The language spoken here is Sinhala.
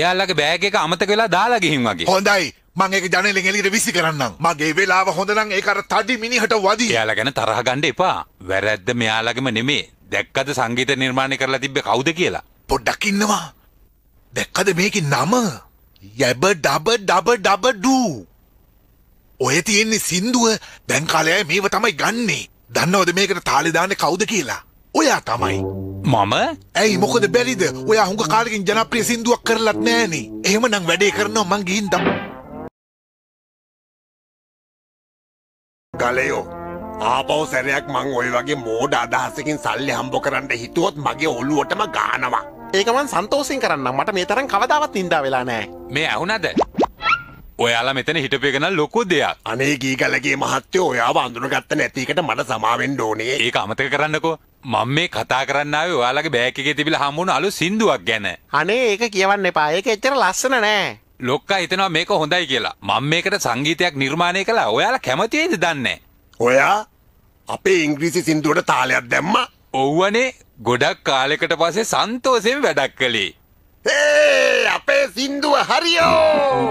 එයාල්ලගේ බෑග එක අමතක වෙලා දාලා ගිහින් වගේ. හොඳයි. මං ඒක ජනෙලෙන් එළියට විසි කරන්නම්. මගේ වෙලාව හොඳ නම් ඒක අර තඩි මිනිහට වදී. එයාලා ගැන තරහ ගන්න එපා. වැරද්ද මෙයාලගෙම නෙමේ. දැක්කද සංගීත නිර්මාණය කරලා තිබ්බේ කවුද කියලා? පොඩ්ඩක් ඉන්නවා. දැක්කද මේකේ නම? Yabba dabba dabba dabba doo. ඔය තියෙන්නේ සින්දුව. දැන් කාලයයි මේව තමයි ගන්නෙ. දන්නවද මේකට තාලේ දාන්නේ කවුද කියලා? ඔයා තමයි. මම ඇයි මොකද බැරිද ඔයා හුඟ කාලකින් ජනප්‍රිය සින්දුවක් කරලත් නෑනේ එහෙම නම් වැඩේ කරනවා මං ගිහින් තම් ගලයෝ ආපව සැරයක් මං ඔය වගේ මෝඩ අදහසකින් සල්ලි හම්බ කරන්න හිතුවොත් මගේ ඔළුවටම ගානවා ඒකමන් සන්තෝසින් කරන්න මට මේ තරම් කවදාවත් නින්දා වෙලා නෑ මේ ඇහුනද ඔයාලා මෙතන හිටපයගෙන ලොකු දෙයක් අනේ ගී කලගේ මහත්තයෝ ඔයා අඳුන ගත්ත නැතිකට මට සමාවෙන් ඕනේ ඒක අමතක කරන්නකෝ මං මේ කතා කරන්නාව ඔයාලගේ බෑකගේ තිබිල හමුණ අලු සිින්දුවක් ගැන අනේ ඒක කියවන්න එපා ඒක එච්චර ලස්සන නෑ ලොක්කා හිතනවා මේක හොඳයි කියලා මං මේකට සංගීතයක් නිර්මාණය කලා ඔයාලා කැමතියේද දන්නේ ඔයා අපේ ඉංග්‍රීසි සින්දුවට තාලයක් දැම්ම ඔව්වනේ ගොඩක් කාලෙකට පස්සේ සන්තෝසයෙන් වැඩක් කළේ අපේ සින්දුව හරියෝ